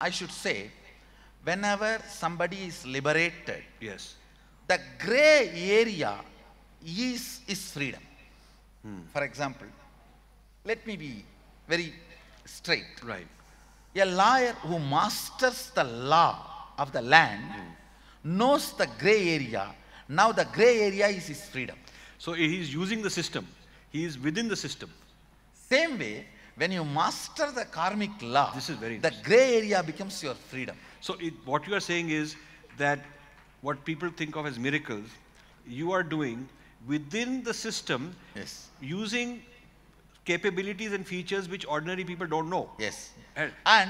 I should say, whenever somebody is liberated, yes, the gray area is is freedom. Hmm. For example, let me be very straight. Right. A lawyer who masters the law of the land hmm. knows the gray area. Now the gray area is his freedom. So he is using the system. He is within the system. Same way, when you master the karmic law, this is very the gray area becomes your freedom. So it, what you are saying is that what people think of as miracles, you are doing within the system yes. using capabilities and features which ordinary people don't know. Yes. and